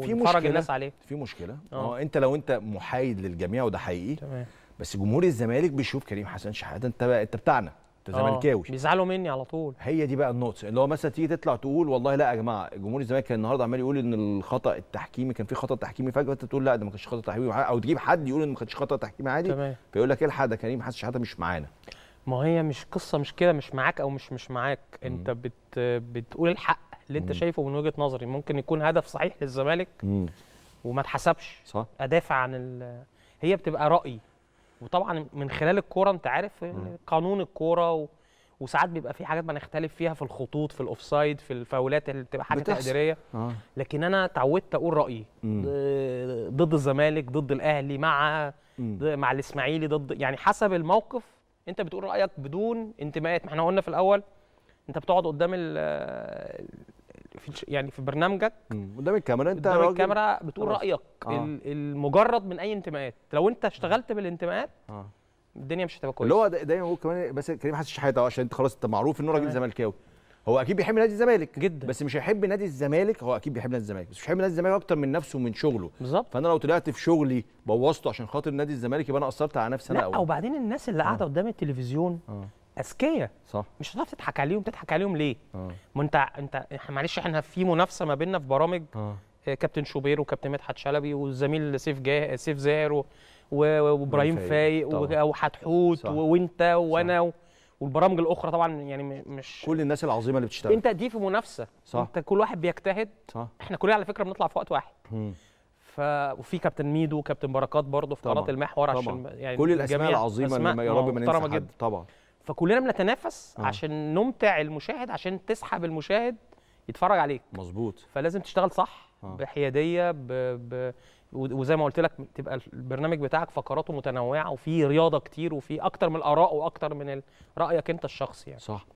في مشكله الناس عليه في مشكله اه. اه انت لو انت محايد للجميع وده حقيقي تمام بس جمهور الزمالك بيشوف كريم حسن شحاته انت بقى انت بتاعنا انت اه. زملكاوي بيزعلوا مني على طول هي دي بقى النقطه اللي هو مثلا تيجي تطلع تقول والله لا يا جماعه جمهور الزمالك كان النهارده عمال يقول ان الخطا التحكيمي كان في خطا تحكيمي فجاه انت تقول لا ده ما كانش خطا تحكيمي او تجيب حد يقول ان ما كانش خطا تحكيمي عادي تمام فيقول لك الحق ده كريم حسن شحاته مش معانا ما هي مش قصه مش كده مش معاك او مش مش معاك انت بت بتقول الحق اللي انت شايفه من وجهه نظري ممكن يكون هدف صحيح للزمالك وما اتحسبش صح ادافع عن هي بتبقى راي وطبعا من خلال الكوره انت عارف قانون الكوره و... وساعات بيبقى في حاجات بنختلف فيها في الخطوط في الاوفسايد في الفاولات اللي بتبقى حاجه تقديريه آه. لكن انا تعودت اقول رايي ضد الزمالك ضد الاهلي مع مع الاسماعيلي ضد يعني حسب الموقف انت بتقول رايك بدون انتماءات ما احنا قلنا في الاول انت بتقعد قدام في يعني في برنامجك قدام الكاميرا انت قدام الكاميرا بتقول خلاص. رايك آه. المجرد من اي انتماءات لو انت اشتغلت بالانتماءات آه. الدنيا مش هتبقى كويسه اللي هو دايما هو كمان بس كريم حسن شحاته عشان انت خلاص انت معروف ان هو راجل زملكاوي هو اكيد بيحب نادي الزمالك جدا بس مش هيحب نادي الزمالك هو اكيد بيحب نادي الزمالك بس مش هيحب نادي الزمالك اكتر من نفسه ومن شغله بالظبط فانا لو طلعت في شغلي بوظته عشان خاطر نادي الزمالك يبقى انا اثرت على نفسي انا قوي وبعدين الناس اللي قاعده آه. قدام التلفزيون آه. اذكياء صح مش هتعرف تضحك عليهم تضحك عليهم ليه؟ آه. ما انت انت معلش احنا في منافسه ما بيننا في برامج آه. اه كابتن شوبير وكابتن مدحت شلبي والزميل سيف جا... سيف زاهر وابراهيم فايق وحتحوت وانت وانا و... والبرامج الاخرى طبعا يعني مش كل الناس العظيمه اللي بتشتغل انت دي في منافسه صح انت كل واحد بيجتهد صح احنا كلنا على فكره بنطلع في وقت واحد ف وفي كابتن ميدو وكابتن بركات برضه في قناه المحور طبعًا. عشان يعني كل الاسماء العظيمه اللي يا رب ما ننسى طبعا فكلنا بنتنافس آه. عشان نمتع المشاهد عشان تسحب المشاهد يتفرج عليك مظبوط فلازم تشتغل صح آه. بحياديه ب... ب... وزي ما قلت لك تبقى البرنامج بتاعك فقراته متنوعه وفي رياضه كتير وفي اكتر من الاراء واكتر من رايك انت الشخصي يعني صح